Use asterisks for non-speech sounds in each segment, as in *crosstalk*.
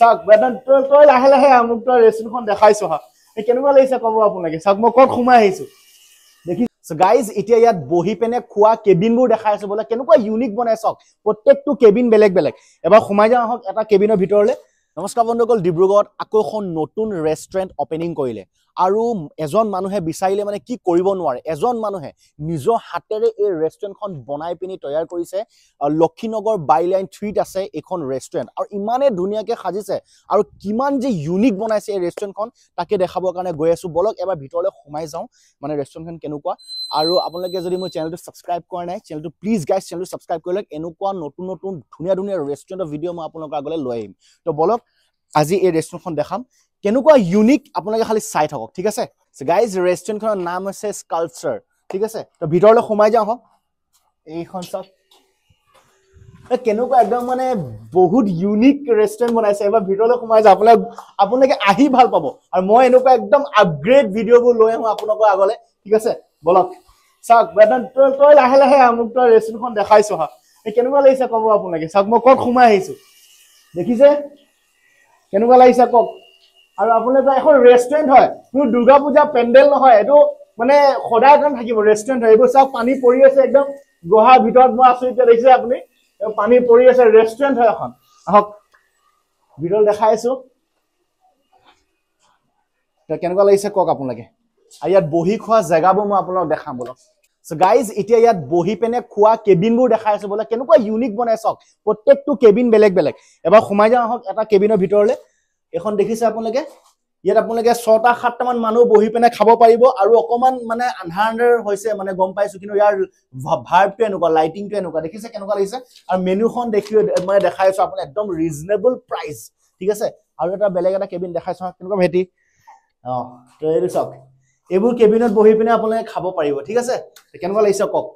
চাওক তই তই লাহে লাহে মোক তই ৰেষ্টুৰেণ্টখন দেখাইছো হা এই কেনেকুৱা লাগিছে ক'ব আপোনালোকে চাওক মই ক'ত সোমাই আহিছো দেখি গাইজ এতিয়া ইয়াত বহি পেনে খোৱা কেবিনবোৰ দেখাই আছো বোলে কেনেকুৱা ইউনিক বনাই চাওক প্ৰত্যেকটো কেবিন বেলেগ বেলেগ এবাৰ সোমাই যাওঁ আহক এটা কেবিনৰ ভিতৰলৈ নমস্কাৰ বন্ধুসকল ডিব্ৰুগড়ত আকৌ এখন নতুন ৰেষ্টুৰেণ্ট অপেনিং কৰিলে আৰু এজন মানুহে বিচাৰিলে মানে কি কৰিব নোৱাৰে এজন মানুহে নিজৰ হাতেৰে এই ৰেষ্টুৰেণ্টখন বনাই পিনি তৈয়াৰ কৰিছে লক্ষীনগৰ বাইলাইন থ্ৰীত আছে এইখন ৰেষ্টুৰেণ্ট আৰু ইমানেই ধুনীয়াকে সাজিছে আৰু কিমান যে ইউনিক বনাইছে এই ৰেষ্টুৰেণ্টখন তাকে দেখাবৰ কাৰণে গৈ আছো বলক এবাৰ ভিতৰলৈ সোমাই যাওঁ মানে ৰেষ্টুৰেণ্টখন কেনেকুৱা আৰু আপোনালোকে যদি মোৰ চেনেলটো ছাবস্ক্ৰাইব কৰা নাই চেনেলটো প্লিজ গাইজ চেনেলটো ছাবস্ক্ৰাইব কৰি লওক এনেকুৱা নতুন নতুন ধুনীয়া ধুনীয়া ৰেষ্টুৰেণ্টৰ ভিডিঅ' মই আপোনালোকৰ আগলৈ লৈ আহিম তো বলক আজি এই ৰেষ্টুৰেণ্টখন দেখাম কেনেকুৱা ইউনিক আপোনালোকে খালি চাই থাকক ঠিক আছে গাইজ ৰেষ্টুৰেণ্টখনৰ নাম হৈছে স্কালচাৰ ঠিক আছে তো ভিতৰলৈ সোমাই যাওঁ হওক এইখন চাওক কেনেকুৱা একদম মানে বহুত ইউনিক ৰেষ্টুৰেণ্ট বনাইছে এইবাৰ ভিতৰলৈ সোমাই যাওঁ আপোনালোক আপোনালোকে আহি ভাল পাব আৰু মই এনেকুৱা একদম আপগ্ৰেড ভিডিঅ'বোৰ লৈ আহোঁ আপোনালোকৰ আগলৈ ঠিক আছে বলক চাওক একদম তই লাহে লাহে মোক তই ৰেষ্টুৰেণ্টখন দেখাইছ হা এই কেনেকুৱা লাগিছে ক'ব আপোনালোকে চাওক মই কওক সোমাই আহিছোঁ দেখিছে কেনেকুৱা লাগিছে কওক আৰু আপোনাৰ যে এখন ৰেষ্টুৰেণ্ট হয় কোনো দুৰ্গা পূজা পেণ্ডেল নহয় এইটো মানে সদায় এজন থাকিব ৰেষ্টুৰেণ্ট হয় এইবোৰ চাওক পানী পৰি আছে একদম গুহাৰ ভিতৰত মই আছো এতিয়া দেখিছে আপুনি পানী পৰি আছে ৰেষ্টুৰেণ্ট হয় এখন আহক ভিতৰত দেখাই দেখাইছো কেনেকুৱা লাগিছে কওক আপোনালোকে আৰু ইয়াত বহি খোৱা জেগাবোৰ মই আপোনালোকক দেখাম বোলো গাইজ এতিয়া ইয়াত বহি পেনে খোৱা কেবিনবোৰ দেখাই আছো বোলে কেনেকুৱা ইউনিক বনাই চাওক প্ৰত্যেকটো কেবিন বেলেগ বেলেগ এবাৰ সোমাই যাওঁ আহক এটা কেবিনৰ ভিতৰলৈ এখন দেখিছে আপোনালোকে ইয়াত আপোনালোকে ছটা সাতটামান মানুহ বহি পিনে খাব পাৰিব আৰু অকণমান মানে আন্ধাৰ আন্ধাৰ হৈছে মানে গম পাইছো কিন্তু ইয়াৰ ভাৰটো এনেকুৱা লাইটিংটো এনেকুৱা দেখিছে কেনেকুৱা লাগিছে আৰু মেনুখন দেখি মানে দেখাইছোঁ আপুনি একদম ৰিজনেবল প্ৰাইচ ঠিক আছে আৰু এটা বেলেগ এটা কেবিন দেখাইছোঁ কেনেকুৱা ভেটি অঁ এইটো চাওক এইবোৰ কেবিনত বহি পিনে আপোনালোকে খাব পাৰিব ঠিক আছে কেনেকুৱা লাগিছে কওক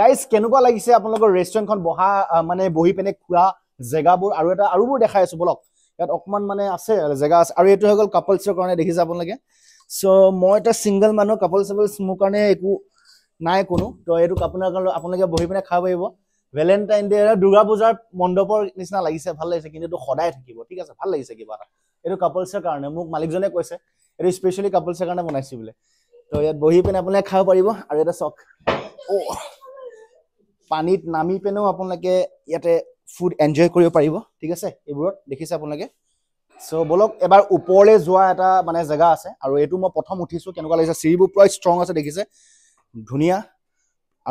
গাইজ কেনেকুৱা লাগিছে আপোনালোকৰ ৰেষ্টুৰেণ্টখন বহা মানে বহি পিনে খোৱা জেগাবোৰ আৰু এটা আৰুবোৰ দেখাই আছো বলক ইয়াত অকণমান মানে আছে জেগা আছে আৰু এইটো হৈ গ'ল কাপলছৰ কাৰণে দেখিছে আপোনালোকে চ' মই এটা ছিংগল মানুহ কাপল চাপলছ মোৰ কাৰণে একো নাই কোনো তো এইটো আপোনাৰ কাৰণে আপোনালোকে বহি পিনে খাব পাৰিব ভেলেণ্টাইন ডে দুৰ্গা পূজাৰ মণ্ডপৰ নিচিনা লাগিছে ভাল লাগিছে কিন্তু এইটো সদায় থাকিব ঠিক আছে ভাল লাগিছে কিবা এটা এইটো কাপলছৰ কাৰণে মোক মালিকজনে কৈছে এইটো স্পেচিয়েলি কাপলছৰ কাৰণে বনাইছে বোলে তো ইয়াত বহি পিনে আপোনালোকে খাব পাৰিব আৰু এটা চখ পানীত নামি পেনেও আপোনালোকে ইয়াতে ফুড এনজয় কৰিব পাৰিব ঠিক আছে এইবোৰত দেখিছে আপোনালোকে চ' বলক এবাৰ ওপৰলৈ যোৱা এটা মানে জেগা আছে আৰু এইটো মই প্ৰথম উঠিছোঁ কেনেকুৱা লাগিছে চিৰিবোৰ পূৰা ষ্ট্ৰং আছে দেখিছে ধুনীয়া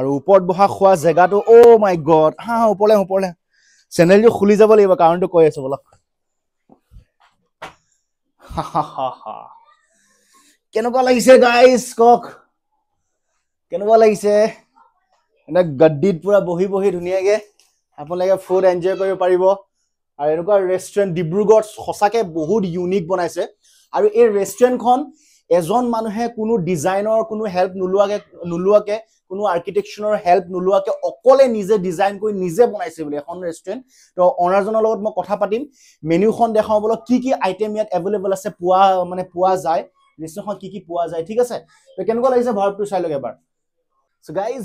আৰু ওপৰত বহা খোৱা জেগাটো অ' মাই গড হা হা ওপৰলৈ ওপৰলৈ চেনেলটো খুলি যাব লাগিব কাৰণটো কৈ আছো বলক কেনেকুৱা লাগিছে গাইজ কওক কেনেকুৱা লাগিছে এনে গাদ্দিত পূৰা বহি বহি ধুনীয়াকৈ আপোনালোকে ফুড এনজয় কৰিব পাৰিব আৰু এনেকুৱা ৰেষ্টুৰেণ্ট ডিব্ৰুগড় সঁচাকৈ বহুত ইউনিক বনাইছে আৰু এই ৰেষ্টুৰেণ্টখন এজন মানুহে কোনো ডিজাইনৰ কোনো হেল্প নোলোৱাকে নোলোৱাকে কোনো আৰ্কিটেকচনৰ হেল্প নোলোৱাকে অকলে নিজে ডিজাইন কৰি নিজে বনাইছে বুলি এখন ৰেষ্টুৰেণ্ট ত' অনাৰজনৰ লগত মই কথা পাতিম মেনুখন দেখাওঁ বোলো কি কি আইটেম ইয়াত এভেইলেবল আছে পোৱা মানে পোৱা যায় ৰেষ্টুৰেণ্টখন কি কি পোৱা যায় ঠিক আছে ত' কেনেকুৱা লাগিছে ভাৰতটো চাই লওক এবাৰ চ' গাইজ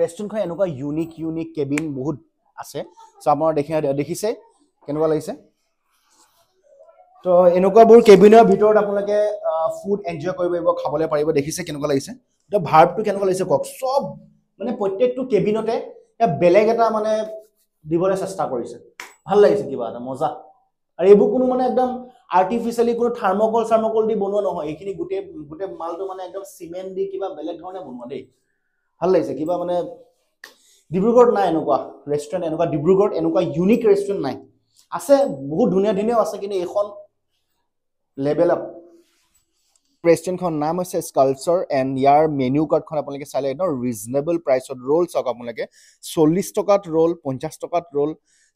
ৰেষ্টুৰেণ্টখন এনেকুৱা ইউনিক ইউনিক কেবিন বহুত আছে চ' আপোনাৰ দেখি দেখিছে কেনেকুৱা লাগিছে তো এনেকুৱাবোৰ কেবিনৰ ভিতৰত আপোনালোকে ফুড এনজয় কৰিব পাৰিব খাবলৈ পাৰিব দেখিছে কেনেকুৱা লাগিছে তো ভাৰ্ভটো কেনেকুৱা লাগিছে কওক চব মানে প্ৰত্যেকটো কেবিনতে বেলেগ এটা মানে দিবলৈ চেষ্টা কৰিছে ভাল লাগিছে কিবা এটা মজা আৰু এইবোৰ কোনো মানে একদম আৰ্টিফিচিয়েলি কোনো থাৰ্মকল চাৰ্মকল দি বনোৱা নহয় এইখিনি গোটেই গোটেই মালটো মানে একদম চিমেণ্ট দি কিবা বেলেগ ধৰণে বনোৱা দেই ভাল লাগিছে কিবা মানে ডিব্ৰুগড়ত নাই এনেকুৱা ৰেষ্টুৰেণ্ট এনেকুৱা ডিব্ৰুগড়ত এনেকুৱা ইউনিক ৰেষ্টুৰেণ্ট নাই আছে বহুত ধুনীয়া ধুনীয়াও আছে কিন্তু এইখন লেভেল আপ ৰেষ্টুৰেণ্টখনৰ নাম হৈছে স্কালচাৰ এণ্ড ইয়াৰ মেনিউ কাৰ্ডখন আপোনালোকে চাই লাগে একদম ৰিজনেবল প্ৰাইচত ৰোল চাওক আপোনালোকে চল্লিছ টকাত ৰোল পঞ্চাছ টকাত roll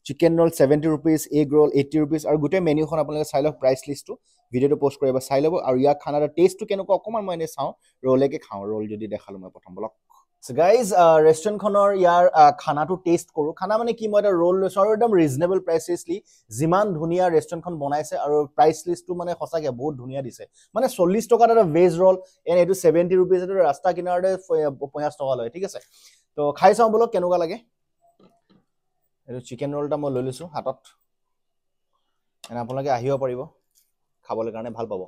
chicken roll seventy rupees egg roll eighty rupees আৰু গোটেই মেনিউখন আপোনালোকে চাই লওক প্ৰাইচ লিষ্টটো ভিডিঅ'টো পষ্ট কৰিব চাই ল'ব আৰু ইয়াৰ খানাৰ টেষ্টটো কেনেকুৱা অকণমান মই এনেই চাওঁ ৰোলেকে খাওঁ ৰোল যদি দেখালোঁ মই প্ৰথম বলক গাইজ ৰেষ্টুৰেণ্টখনৰ uh, ইয়াৰ খানাটো টেষ্ট কৰোঁ খানা মানে কি মই এটা ৰোল লৈছোঁ আৰু একদম ৰিজনেবল প্ৰাইচলিষ্টলি যিমান ধুনীয়া ৰেষ্টুৰেণ্টখন বনাইছে আৰু প্ৰাইচ লিষ্টটো মানে সঁচাকৈ বহুত ধুনীয়া দিছে মানে চল্লিছ টকাত এটা ভেজ ৰোল এণ্ড এইটো ছেভেণ্টি ৰুপিজ এইটো ৰাস্তা কিনাৰতে পঞ্চাছ টকা লয় ঠিক আছে ত' খাই চাওঁ বোলক কেনেকুৱা লাগে এইটো চিকেন ৰোল এটা মই লৈ লৈছোঁ হাতত এনে আপোনালোকে আহিব পাৰিব খাবলৈ কাৰণে ভাল পাব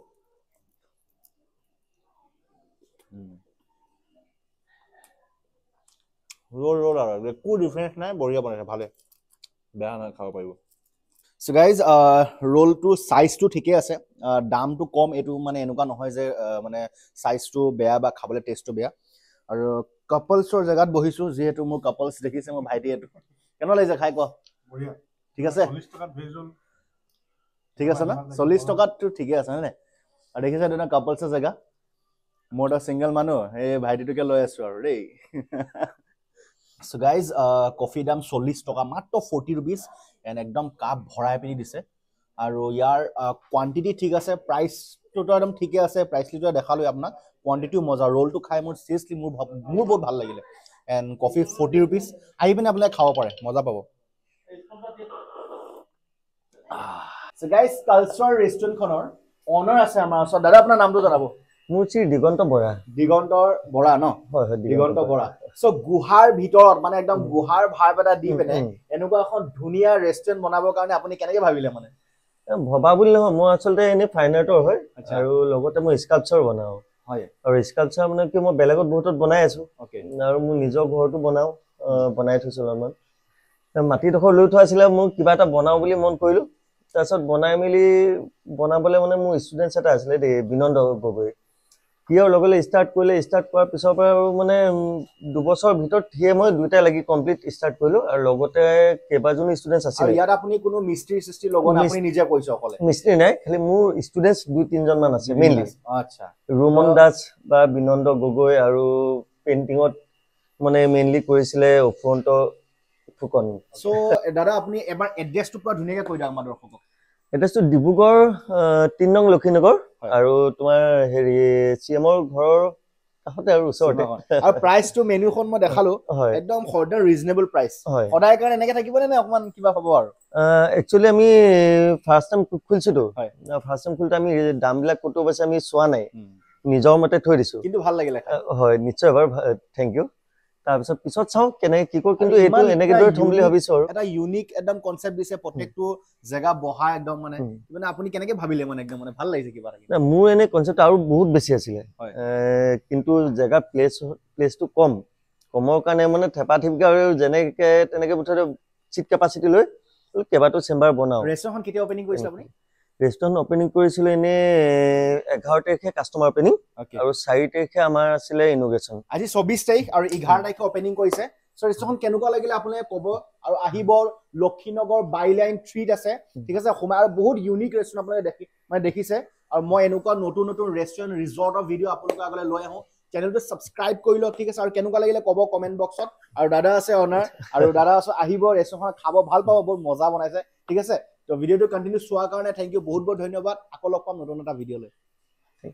ৰ'ল ৰ'ল আৰু একো ডিফাৰেঞ্চ নাই বঢ়িয়া বনাইছে ভালে বেয়া নহয় খাব পাৰিব চ' গাইজ ৰ'লটো চাইজটো ঠিকেই আছে দামটো কম এইটো মানে এনেকুৱা নহয় যে মানে চাইজটো বেয়া বা খাবলৈ টেষ্টটো বেয়া আৰু কাপলছৰ জেগাত বহিছোঁ যিহেতু মোৰ কাপলছ দেখিছে মোৰ ভাইটি এইটো কেনেকুৱা লাগিছে খাই কোৱা ঠিক আছে ঠিক আছে না চল্লিশ টকাততো ঠিকেই আছে হয়নে আৰু দেখিছে তেনেকুৱা কাপলছৰ জেগা মোৰ এটা ছিংগল মানুহ এই ভাইটিটোকে লৈ আছোঁ আৰু দেই *laughs* চ' গাইজ কফিৰ দাম চল্লিছ টকা মাত্ৰ ফৰ্টি ৰুপিজ এণ্ড একদম কাপ ভৰাই পিনি দিছে আৰু ইয়াৰ কোৱান্টিটি ঠিক আছে প্ৰাইচটোতো একদম ঠিকে আছে প্ৰাইচলিটোৱে দেখালোৱে আপোনাক কোৱান্টিটিও মজা ৰ'লটো খাই মোৰ চিৰিয়াছলি মোৰ মোৰ বহুত ভাল লাগিলে এণ্ড কফি ফৰ্টি ৰুপিজ আহি পিনে আপোনালোকে খাব পাৰে মজা পাব গাইজ কালচাৰ ৰেষ্টুৰেণ্টখনৰ অনাৰ আছে আমাৰ ওচৰত দাদা আপোনাৰ নামটো জনাব মোৰ শ্ৰী দিগন্ত বৰা দিগন্তৰ বৰা ন হয় হয় দিগন্ত বৰা চ' গুহাৰ ভিতৰত মানে একদম গুহাৰ ভাৰ এটা দি পিনে এনেকুৱা এখন ধুনীয়া ৰেষ্টুৰেণ্ট বনাবৰ কাৰণে আপুনি কেনেকে ভাবিলে মানে ভবা বুলি নহয় মই আচলতে এনেই ফাইন আৰ্টৰ হয় আৰু লগতে মই স্কাল্পচাৰ বনাওঁ আৰু স্কাল্পচাৰ মানে কি মই বেলেগত বহুতত বনাই আছো আৰু মোৰ নিজৰ ঘৰতো বনাওঁ বনাই থৈছোঁ অলপমান মাটিডোখৰ লৈ থোৱা আছিলে মোক কিবা এটা বনাওঁ বুলি মন কৰিলোঁ তাৰপিছত বনাই মেলি বনাবলৈ মানে মোৰ ষ্টুডেণ্টছ এটা আছিলে দেই বিনন্দ গগৈ থিয় লগালে ষ্টাৰ্ট কৰিলে ষ্টাৰ্ট কৰাৰ পিছৰ পৰা মানে দুবছৰৰ ভিতৰত থিয়ে মই দুইটাই লাগি কমপ্লিট ষ্টাৰ্ট কৰিলোঁ আৰু লগতে কেইবাজনো ষ্টুডেণ্টছ আছিল ইয়াত আপুনি কোনো মিস্ত্ৰী সৃষ্টি লগাই নিজে কৈছে অকলে মিস্ত্ৰী নাই খালি মোৰ ষ্টুডেণ্টছ দুই তিনিজনমান আছে মেইনলি আচ্ছা ৰুমন দাস বা বিনন্দ গগৈ আৰু পেইণ্টিঙত মানে মেইনলি কৰিছিলে অফ্ৰন্ত ফুকন চ' দাদা আপুনি এবাৰ এড্ৰেছটো পূৰা ধুনীয়াকৈ কৈ দিয়ক আমাৰ দৰ্শকক এড্ৰেছটো ডিব্ৰুগড় তিন নং লক্ষীনগৰ আৰু তোমাৰ হেৰি চি এমৰ ঘৰৰ নিশ্চয় বাৰু থেংক ইউ তাৰপিছত পিছত চাওঁ কেনেকে কি কৰো কিন্তু এইটো এনেকে দৰে থম বুলি ভাবিছো আৰু এটা ইউনিক একদম কনসেপ্ট দিছে প্ৰত্যেকটো জেগা বহা একদম মানে মানে আপুনি কেনেকে ভাবিলে মানে একদম মানে ভাল লাগিছে কিবা এটা মোৰ এনে কনসেপ্ট আৰু বহুত বেছি আছিলে কিন্তু জেগা প্লেচ প্লেচটো কম কমৰ কাৰণে মানে থেপা থিপকে আৰু যেনেকে তেনেকে মুঠতে চিট কেপাচিটি লৈ কেইবাটাও চেম্বাৰ বনাওঁ ৰেষ্টুৰেণ্টখন কেতিয়া অপেনিং কৰিছিলে আপুনি ৰেষ্টুৰেণ্ট অপেনিং কৰিছিলোঁ এনেই এঘাৰ তাৰিখে কাষ্টমাৰ অপেনিং আৰু চাৰি তাৰিখে আমাৰ আছিলে ইনগ্ৰেশ্যন আজি চৌবিছ তাৰিখ আৰু এঘাৰ তাৰিখে অপেনিং কৰিছে কেনেকুৱা লাগিলে আপোনালোকে ক'ব আৰু আহিব লক্ষীনগৰ বাইলাইন থ্ৰীত আছে ঠিক আছে সোমাই আৰু বহুত ইউনিক ৰেষ্টুৰেণ্ট আপোনালোকে দেখি মানে দেখিছে আৰু মই এনেকুৱা নতুন নতুন ৰেষ্টুৰেণ্ট ৰিজৰ্টৰ ভিডিঅ' আপোনালোকৰ আগলৈ লৈ আহোঁ চেনেলটো ছাবস্ক্ৰাইব কৰি লওক ঠিক আছে আৰু কেনেকুৱা লাগিলে ক'ব কমেণ্ট বক্সত আৰু দাদা আছে অনাৰ আৰু দাদা আছে আহিব ৰেষ্টুৰেণ্টখন খাব ভাল পাব বহুত মজা বনাইছে ঠিক আছে ভিডিঅ'টো কণ্টিনিউ চোৱাৰ কাৰণে থেংক ইউ বহুত বহুত ধন্যবাদ আকৌ লগ পাম নতুন এটা ভিডিঅ'লৈ